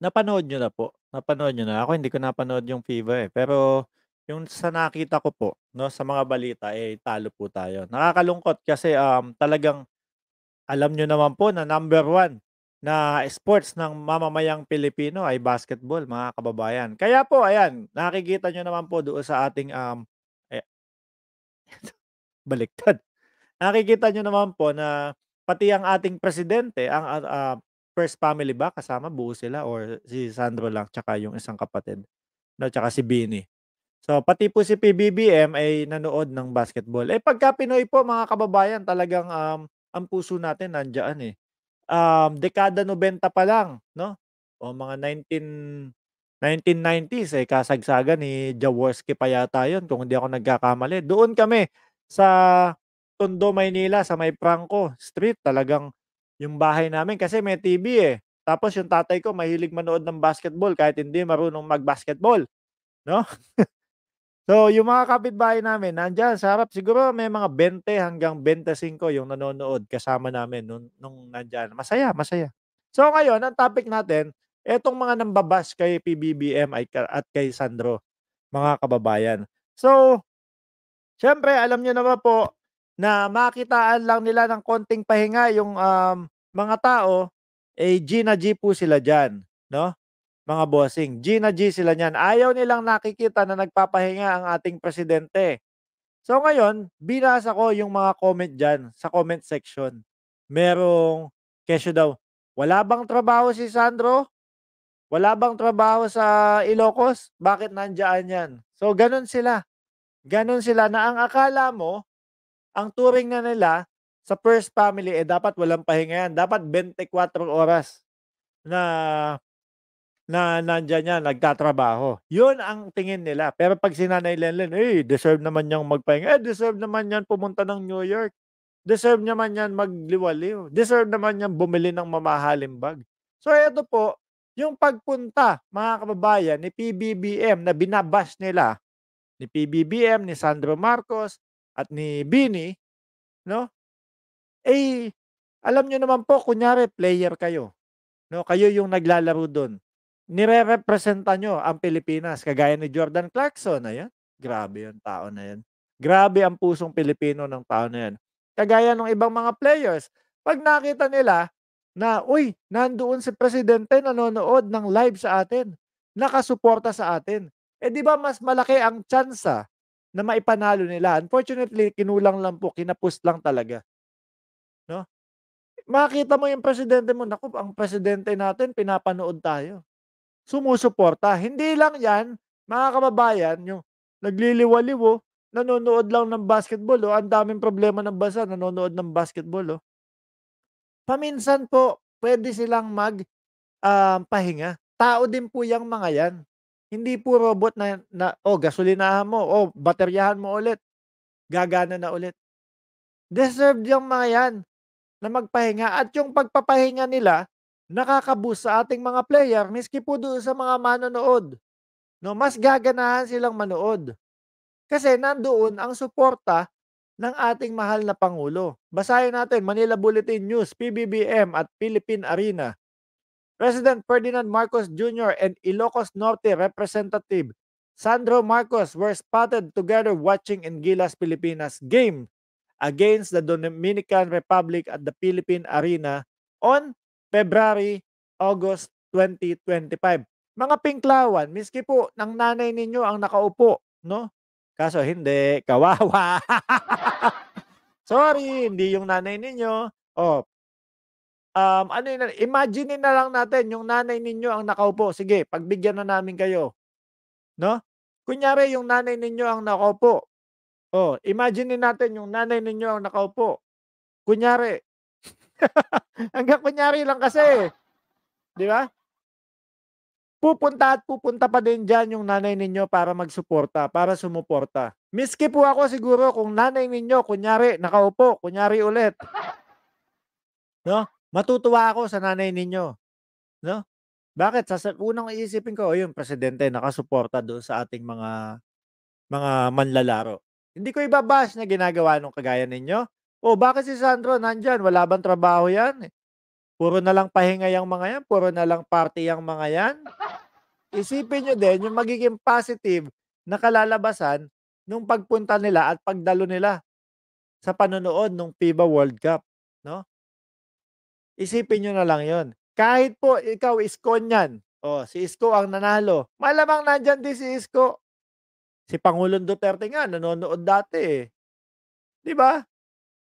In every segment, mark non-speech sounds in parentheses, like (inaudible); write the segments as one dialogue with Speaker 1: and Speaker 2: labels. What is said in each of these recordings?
Speaker 1: Napanood niyo na po, napanood niyo na? Ako hindi ko napanood yung FIBA, eh, pero yung sa nakita ko po 'no, sa mga balita, eh, talo po tayo. Nakakalungkot kasi, um, talagang alam niyo naman po na number 1 na sports ng mamamayang Pilipino ay basketball, mga kababayan. Kaya po ayan, nakikita niyo naman po doon sa ating, um, eh (laughs) baliktad. Nakikita niyo naman po na pati ang ating presidente ang, ah, First family ba kasama buo sila or si Sandro lang tsaka yung isang kapatid? No, tsaka si Bini. So pati po si PBBM ay nanood ng basketball. Eh pagka Pinoy po mga kababayan, talagang um, ang puso natin nandiyan eh. Um, dekada 90 pa lang, no? O mga 19 1990s eh kasagsagan ni Jaworski pa yata yun kung hindi ako nagkakamali. Doon kami sa Tondo, Maynila sa may Franco Street talagang yung bahay namin kasi may TV eh. Tapos yung tatay ko mahilig manood ng basketball kahit hindi marunong mag-basketball. No? (laughs) so, yung mga kapitbahay namin, nandiyan sa harap, siguro may mga 20 hanggang 25 yung nanonood kasama namin nung, nung nandiyan. Masaya, masaya. So, ngayon, ang topic natin, etong mga nambabas kay PBBM at kay Sandro, mga kababayan. So, syempre, alam niyo na ba po, na makitaan lang nila ng konting pahinga yung um, mga tao, eh G na G po sila dyan, no? Mga bossing, G na G sila niyan. Ayaw nilang nakikita na nagpapahinga ang ating presidente. So ngayon, binasa ko yung mga comment dyan sa comment section. Merong, kesyo daw, wala bang trabaho si Sandro? Wala bang trabaho sa Ilocos? Bakit nandiyan yan? So ganun sila. Ganun sila na ang akala mo, ang touring na nila sa first family, eh dapat walang pahinga yan. Dapat 24 oras na na nandyan yan, nagtatrabaho. Yun ang tingin nila. Pero pag sinanay Lenlen, eh, deserve naman niyang magpahinga. Eh, deserve naman yan pumunta ng New York. Deserve naman yan magliwaliw. Deserve naman yan bumili ng mamahaling bag. So, ito po, yung pagpunta, mga kababayan, ni PBBM na binabash nila, ni PBBM, ni Sandro Marcos, at ni Bini, no? Eh, alam nyo naman po, kunyari, player kayo. No, kayo yung naglalaro doon. Nire-representa nyo ang Pilipinas, kagaya ni Jordan Clarkson. Ayan, grabe yung tao na yan. Grabe ang pusong Pilipino ng tao na yan. Kagaya ng ibang mga players, pag nakita nila na, uy, nandoon si Presidente nanonood ng live sa atin, nakasuporta sa atin, eh di ba mas malaki ang tsansa na maipanalo nila. Unfortunately, kinulang lang po, kinapos lang talaga. No? Makita mo yung presidente mo, naku, ang presidente natin, pinapanood tayo. Sumusuporta. Hindi lang yan, mga kababayan, yung nagliliwaliwo, nanonood lang ng basketball, oh. ang daming problema ng bansa, nanonood ng basketball. Oh. Paminsan po, pwede silang mag uh, pahinga. Tao din po yung mga yan. Hindi po robot na, na oh, gasolinahan mo, oh, bateryahan mo ulit. Gagana na ulit. Deserved yung mga yan na magpahinga at yung pagpapahinga nila nakakabus sa ating mga player miski po doon sa mga manonood. No, mas gaganahan silang manood. Kasi nandoon ang suporta ng ating mahal na Pangulo. Basahin natin Manila Bulletin News, PBBM at Philippine Arena. President Ferdinand Marcos Jr. and Ilocos Norte Representative Sandro Marcos were spotted together watching Anguilas Pilipinas game against the Dominican Republic at the Philippine Arena on February August 2025. Mga pinklawan, miski po ng nanay ninyo ang nakaupo, no? Kaso hindi, kawawa. (laughs) Sorry, hindi yung nanay ninyo. Oh, um, ano yun, imagine na lang natin yung nanay ninyo ang nakaupo. Sige, pagbigyan na namin kayo. No? Kunyari, yung nanay ninyo ang nakaupo. Oh, imagine natin yung nanay ninyo ang nakaupo. Kunyari. (laughs) Hanggang kunyari lang kasi. Di ba? Pupunta at pupunta pa din dyan yung nanay ninyo para magsuporta, para sumuporta. Miski po ako siguro kung nanay ninyo, kunyari, nakaupo, kunyari ulit. No? Matutuwa ako sa nanay ninyo. No? Bakit? Sa unang iisipin ko, oh, yung presidente nakasuporta doon sa ating mga mga manlalaro. Hindi ko ibabash na ginagawa ng kagaya ninyo. O oh, bakit si Sandro nandyan? Wala bang trabaho yan? Puro na lang pahinga yung mga yan? Puro na lang party yung mga yan? Isipin nyo din yung magiging positive na kalalabasan nung pagpunta nila at pagdalo nila sa panonood ng FIBA World Cup. No? Isipin nyo na lang yon. Kahit po ikaw, isko niyan. O, oh, si Isko ang nanalo. Malamang nandyan din si Isko. Si Pangulong Duterte nga, nanonood dati eh. Di ba?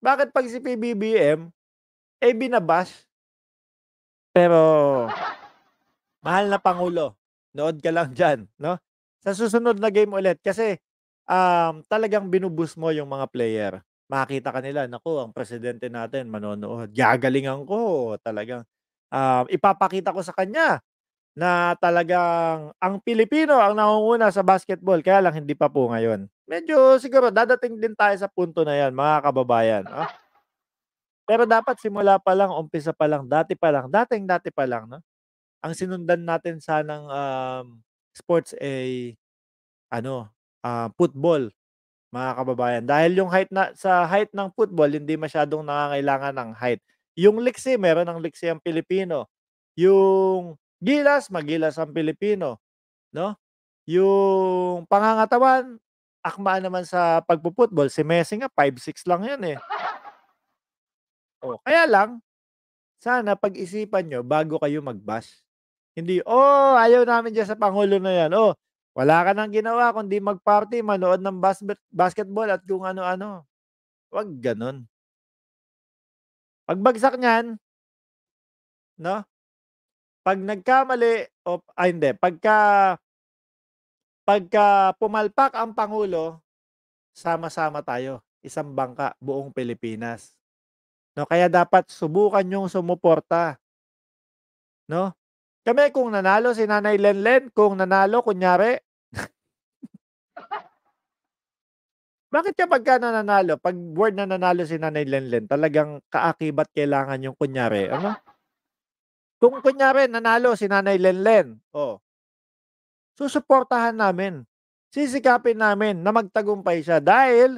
Speaker 1: Bakit pag si PBBM, eh binabas? Pero, mahal na Pangulo. Nood ka lang dyan, no? Sa susunod na game ulit, kasi um, talagang binubus mo yung mga player. Makita ka nila, naku ang presidente natin manonood, gagalingan ko talagang, um, ipapakita ko sa kanya na talagang ang Pilipino ang nangunguna sa basketball kaya lang hindi pa po ngayon. Medyo siguro dadating din tayo sa punto na yan mga kababayan. Oh. Pero dapat simula pa lang, umpisa pa lang, dati pa lang, dating dati pa lang. No? Ang sinundan natin sanang um, sports ay ano, uh, football mga kababayan. Dahil yung height na, sa height ng football, hindi masyadong nangangailangan ng height. Yung liksi, meron ng liksi ang Pilipino. Yung gilas, magilas ang Pilipino. No? Yung pangangatawan, akma naman sa pagpo-football, Si Messi nga, 5'6 lang yan eh. O, kaya lang, sana pag-isipan nyo bago kayo mag-bash. Hindi, oh, ayaw namin dyan sa Pangulo na yan. Oh, wala ka nang ginawa kundi magparty, manood ng bas- basketball at kung ano-ano. Huwag ganun. Pagbagsak niyan, no? Pag nagkamali, o, ay hindi, pagka, pagka pumalpak ang Pangulo, sama-sama tayo. Isang bangka, buong Pilipinas. No, kaya dapat subukan yung sumuporta. No? Kami kung nanalo si Nanay Lenlen, kung nanalo kunyari Bakit kapag ka nananalo, pag word na nanalo si Nanay Lenlen, talagang kaakibat kailangan yung kunyari? Ano? Kung kunyari, nanalo si Nanay Lenlen, oh, susuportahan namin. Sisikapin namin na magtagumpay siya dahil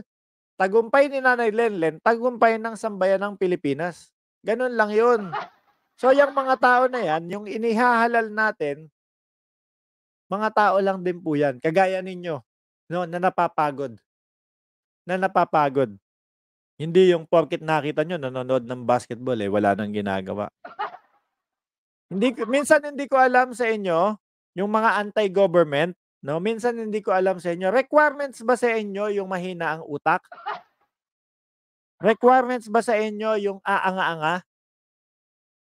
Speaker 1: tagumpay ni Nanay Lenlen, tagumpay ng sambayan ng Pilipinas. Ganun lang yun. So, yung mga tao na yan, yung inihahalal natin, mga tao lang din po yan, kagaya ninyo, no, na napapagod na napapagod. Hindi yung porket nakita nyo, nanonood ng basketball eh, wala nang ginagawa. hindi, minsan hindi ko alam sa inyo, yung mga anti-government, no? minsan hindi ko alam sa inyo, requirements ba sa inyo yung mahina ang utak? Requirements ba sa inyo yung aanga-anga?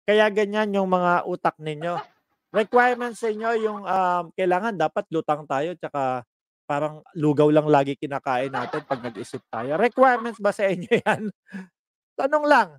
Speaker 1: Kaya ganyan yung mga utak ninyo. Requirements sa inyo yung um, kailangan dapat lutang tayo tsaka parang lugaw lang lagi kinakain natin pag nag-isip tayo. Requirements ba sa inyo (laughs) yan? Tanong lang,